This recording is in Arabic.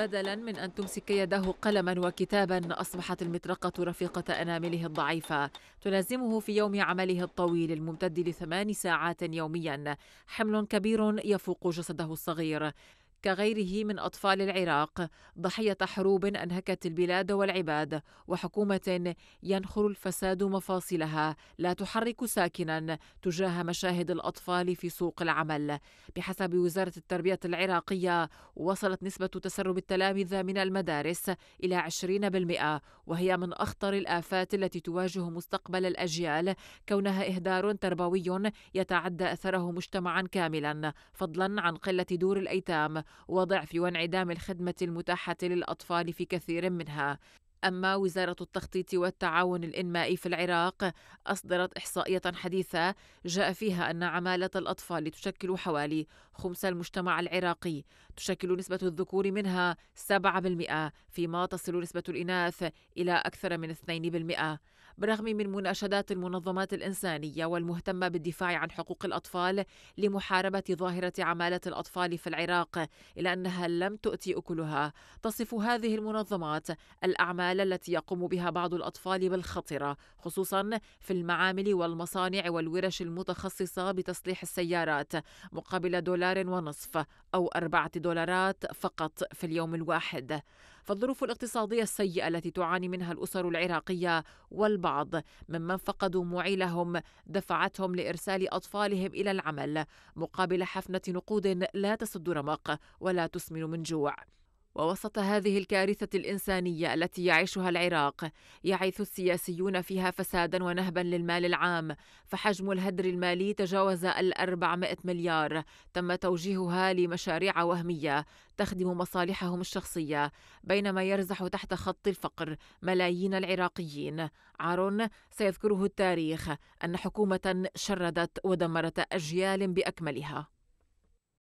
بدلا من أن تمسك يده قلما وكتابا أصبحت المطرقة رفيقة أنامله الضعيفة تلازمه في يوم عمله الطويل الممتد لثمان ساعات يوميا حمل كبير يفوق جسده الصغير كغيره من أطفال العراق ضحية حروب أنهكت البلاد والعباد وحكومة ينخر الفساد مفاصلها لا تحرك ساكنا تجاه مشاهد الأطفال في سوق العمل بحسب وزارة التربية العراقية وصلت نسبة تسرب التلامذة من المدارس إلى 20% وهي من أخطر الآفات التي تواجه مستقبل الأجيال كونها إهدار تربوي يتعدى أثره مجتمعا كاملا فضلا عن قلة دور الأيتام وضعف وانعدام الخدمة المتاحة للأطفال في كثير منها أما وزارة التخطيط والتعاون الإنمائي في العراق أصدرت إحصائية حديثة جاء فيها أن عمالة الأطفال تشكل حوالي خمس المجتمع العراقي تشكل نسبة الذكور منها 7% فيما تصل نسبة الإناث إلى أكثر من 2% بالرغم من مناشدات المنظمات الإنسانية والمهتمة بالدفاع عن حقوق الأطفال لمحاربة ظاهرة عمالة الأطفال في العراق إلا أنها لم تؤتي أكلها تصف هذه المنظمات الأعمال الأعمال التي يقوم بها بعض الأطفال بالخطرة خصوصا في المعامل والمصانع والورش المتخصصة بتصليح السيارات مقابل دولار ونصف أو أربعة دولارات فقط في اليوم الواحد فالظروف الاقتصادية السيئة التي تعاني منها الأسر العراقية والبعض ممن فقدوا معيلهم دفعتهم لإرسال أطفالهم إلى العمل مقابل حفنة نقود لا تسد رمق ولا تسمن من جوع ووسط هذه الكارثة الإنسانية التي يعيشها العراق يعيث السياسيون فيها فسادا ونهبا للمال العام فحجم الهدر المالي تجاوز الأربعمائة مليار تم توجيهها لمشاريع وهمية تخدم مصالحهم الشخصية بينما يرزح تحت خط الفقر ملايين العراقيين عار سيذكره التاريخ أن حكومة شردت ودمرت أجيال بأكملها